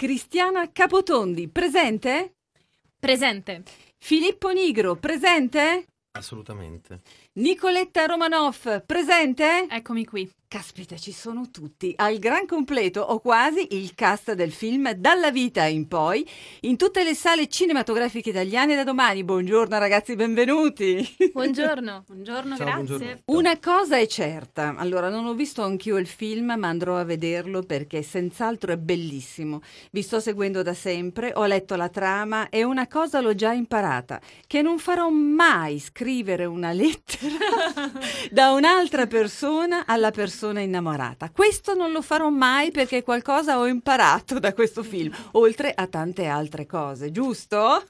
Cristiana Capotondi, presente? Presente. Filippo Nigro, presente? Assolutamente. Nicoletta Romanoff, presente? Eccomi qui. Caspita, ci sono tutti. Al gran completo o quasi il cast del film Dalla vita in poi in tutte le sale cinematografiche italiane da domani. Buongiorno ragazzi, benvenuti. Buongiorno, buongiorno, Ciao, grazie. Buongiorno. Una cosa è certa. Allora, non ho visto anch'io il film, ma andrò a vederlo perché senz'altro è bellissimo. Vi sto seguendo da sempre, ho letto la trama e una cosa l'ho già imparata, che non farò mai scrivere una lettera da un'altra persona alla persona persona innamorata. Questo non lo farò mai perché qualcosa ho imparato da questo film, oltre a tante altre cose, giusto?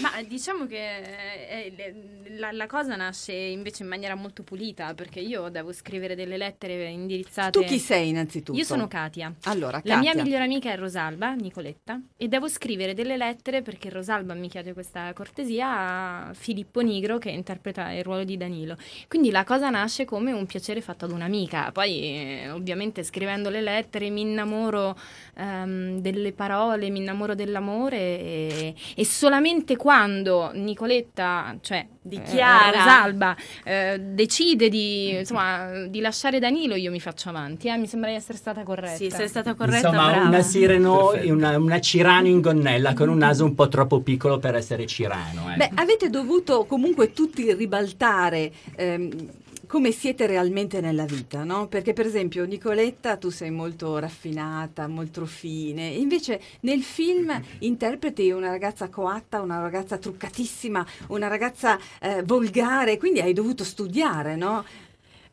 Ma diciamo che eh, eh, la, la cosa nasce invece in maniera molto pulita perché io devo scrivere delle lettere indirizzate. Tu chi sei innanzitutto? Io sono Katia. Allora, Katia. La mia migliore amica è Rosalba, Nicoletta, e devo scrivere delle lettere perché Rosalba mi chiede questa cortesia a Filippo Nigro che interpreta il ruolo di Danilo. Quindi la cosa nasce come un piacere fatto ad un'amica. Poi poi eh, ovviamente scrivendo le lettere mi innamoro um, delle parole, mi innamoro dell'amore e, e solamente quando Nicoletta, cioè Dichiara. eh, Rosalba, eh, decide di, insomma, di, lasciare Danilo, io mi faccio avanti. Eh? Mi sembra di essere stata corretta. Sì, sei stata corretta. Insomma, brava. una Sireno, una, una, Cirano in gonnella con un naso un po' troppo piccolo per essere Cirano. Ecco. Beh, avete dovuto comunque tutti ribaltare. Ehm, come siete realmente nella vita, no? Perché per esempio Nicoletta tu sei molto raffinata, molto fine, invece nel film interpreti una ragazza coatta, una ragazza truccatissima, una ragazza eh, volgare, quindi hai dovuto studiare, no?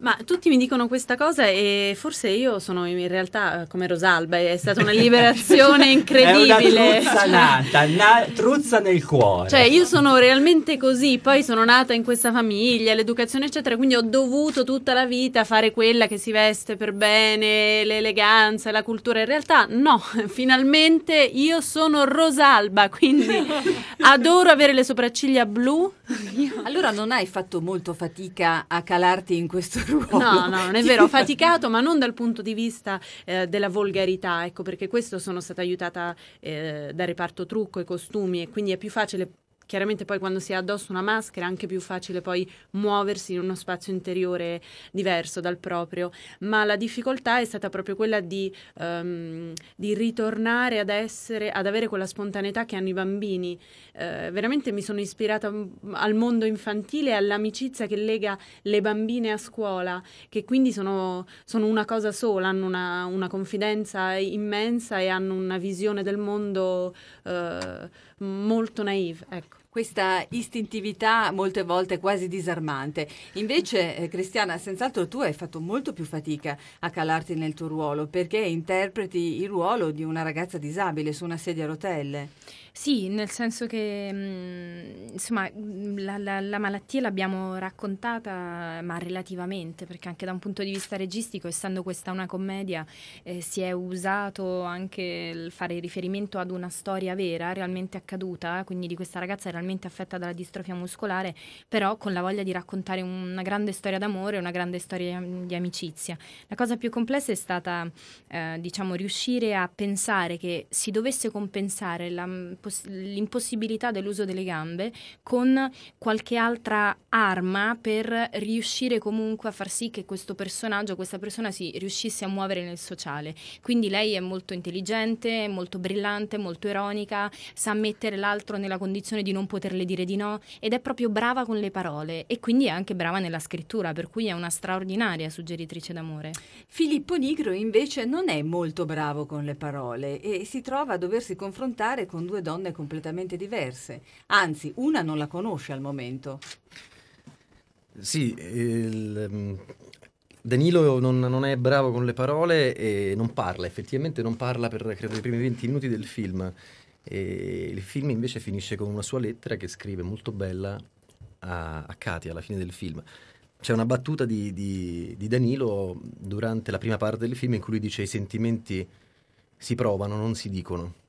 Ma tutti mi dicono questa cosa e forse io sono in realtà eh, come Rosalba, è stata una liberazione incredibile. è una truzza nata, na truzza nel cuore. Cioè io sono realmente così, poi sono nata in questa famiglia, l'educazione eccetera, quindi ho dovuto tutta la vita fare quella che si veste per bene, l'eleganza, la cultura. In realtà no, finalmente io sono Rosalba, quindi adoro avere le sopracciglia blu allora non hai fatto molto fatica a calarti in questo ruolo. No, no, non è vero, ho faticato, ma non dal punto di vista eh, della volgarità, ecco perché questo sono stata aiutata eh, dal reparto trucco e costumi e quindi è più facile Chiaramente poi quando si ha addosso una maschera è anche più facile poi muoversi in uno spazio interiore diverso dal proprio, ma la difficoltà è stata proprio quella di, um, di ritornare ad essere, ad avere quella spontaneità che hanno i bambini. Uh, veramente mi sono ispirata mm, al mondo infantile e all'amicizia che lega le bambine a scuola, che quindi sono, sono una cosa sola, hanno una, una, confidenza immensa e hanno una visione del mondo uh, molto naive. Ecco questa istintività molte volte quasi disarmante. Invece, eh, Cristiana, senz'altro tu hai fatto molto più fatica a calarti nel tuo ruolo perché interpreti il ruolo di una ragazza disabile su una sedia a rotelle. Sì, nel senso che mh, mm, insomma mm, la, la, la malattia l'abbiamo raccontata, ma relativamente, perché anche da un punto di vista registico, essendo questa una commedia, eh, si è usato anche il fare riferimento ad una storia vera, realmente accaduta, quindi di questa ragazza era generalmente affetta dalla distrofia muscolare, però con la voglia di raccontare una grande storia d'amore, una grande storia mm, di amicizia. La cosa più complessa è stata, eh, diciamo, riuscire a pensare che si dovesse compensare la, mm, l'impossibilità dell'uso delle gambe con qualche altra arma per riuscire comunque a far sì che questo personaggio, questa persona si riuscisse a muovere nel sociale. Quindi lei è molto intelligente, molto brillante, molto ironica, sa mettere l'altro nella condizione di non poterle dire di no ed è proprio brava con le parole e quindi è anche brava nella scrittura, per cui è una straordinaria suggeritrice d'amore. Filippo Nigro invece non è molto bravo con le parole e si trova a doversi confrontare con due donne completamente diverse, anzi una non la conosce al momento. Sì, il, Danilo non, non, è bravo con le parole e non parla, effettivamente non parla per credo, i primi 20 minuti del film e il film invece finisce con una sua lettera che scrive molto bella a, a Katia alla fine del film. C'è una battuta di, di, di Danilo durante la prima parte del film in cui lui dice i sentimenti si provano, non si dicono.